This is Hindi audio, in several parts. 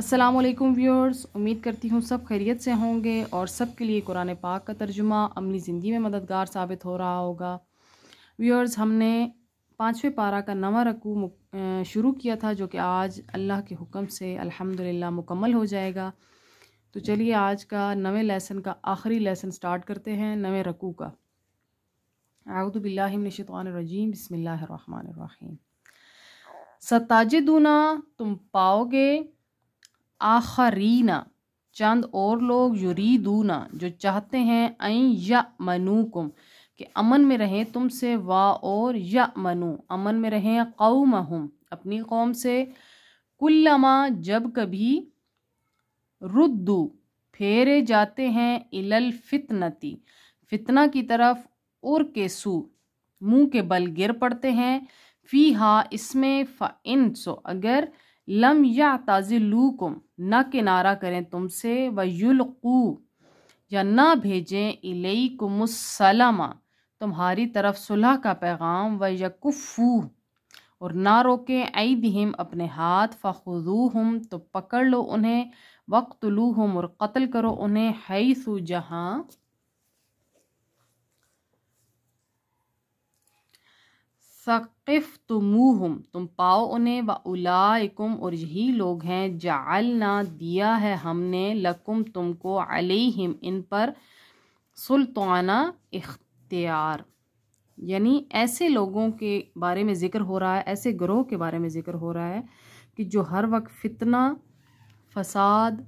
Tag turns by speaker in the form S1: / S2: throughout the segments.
S1: अस्सलाम वालेकुम व्यूअर्स उम्मीद करती हूँ सब खैरियत से होंगे और सब के लिए कुरान पाक का तर्जुमा अमली ज़िंदगी में मददगार साबित हो रहा होगा व्यूअर्स हमने पाँचवें पारा का नवा रकू शुरू किया था जो कि आज अल्लाह के हुक्म से अल्हम्दुलिल्लाह मुकम्मल हो जाएगा तो चलिए आज का नवे लेसन का आखिरी लेसन स्टार्ट करते हैं नवे रकू का आउदबिल्लाशतवानरजीम बसमीम सताज दूना तुम पाओगे आखरीना चंद और लोग यूरीदूना जो चाहते हैं ऐं या मनुकुम कि अमन में रहें तुमसे वा और या मनु अमन में रहें कौम अपनी कौम से कुल्लमा जब कभी रुद्दू फेरे जाते हैं इलल फितनती फितना की तरफ और के सू मुँह के बल गिर पड़ते हैं फ़ी हा इसमें फ़ इन सो अगर लम या ताजिलूकुम न किनारा करें तुमसे व युलकू या न भेजें इलेकुमसलमा तुम्हारी तरफ सुलह का पैगाम व यकुफ़ू और ना रोकें दिम अपने हाथ हम तो पकड़ लो उन्हें हम और कत्ल करो उन्हें सू जहाँ सक़िफ़ तुमूहम तुम पाओ उन्हें व उलाकुम और यही लोग हैं जालना दिया है हमने लकुम तुमको अलहिम इन पर सुल्ताना इख्तियार यानी ऐसे लोगों के बारे में ज़िक्र हो रहा है ऐसे ग्रोह के बारे में ज़िक्र हो रहा है कि जो हर वक्त फितना फसाद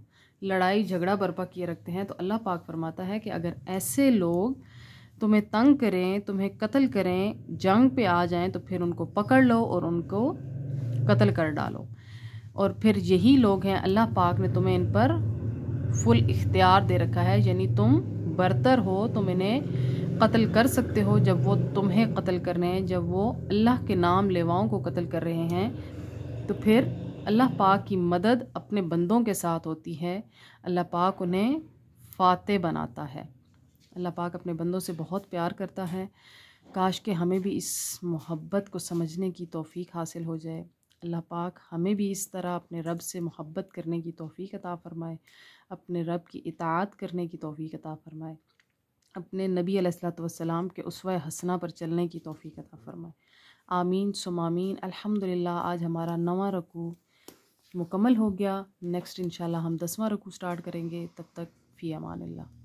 S1: लड़ाई झगड़ा बर्पा किए रखते हैं तो अल्लाह पाक फरमाता है कि अगर ऐसे लोग तुम्हें तंग करें तुम्हें कत्ल करें जंग पे आ जाएं तो फिर उनको पकड़ लो और उनको कत्ल कर डालो और फिर यही लोग हैं अल्लाह पाक ने तुम्हें इन पर फुल इख्तियार दे रखा है यानी तुम बरतर हो तुम इन्हें कत्ल कर सकते हो जब वो तुम्हें कत्ल कर रहे हैं जब वो अल्लाह के नाम लेवाओं को कत्ल कर रहे हैं तो फिर अल्लाह पाक की मदद अपने बंदों के साथ होती है अल्लाह पाक उन्हें फाते बनाता है अल्लाह पाक अपने बंदों से बहुत प्यार करता है काश के हमें भी इस मोहब्बत को समझने की तौफीक हासिल हो जाए अल्लाह पाक हमें भी इस तरह अपने रब से मोहब्बत करने की तौफीक अता फ़रमाए अपने रब की इतात करने की तौफीक अता फ़रमाए अपने नबी अलैहिस्सलाम के उसवा हसना पर चलने की तौफीक अता फ़रमाए आमीन सुमामीन अल्हम्दुलिल्लाह आज हमारा नवा रकू मुकम्मल हो गया नेक्स्ट इंशाल्लाह हम दसवां रकू स्टार्ट करेंगे तब तक फ़ी अमान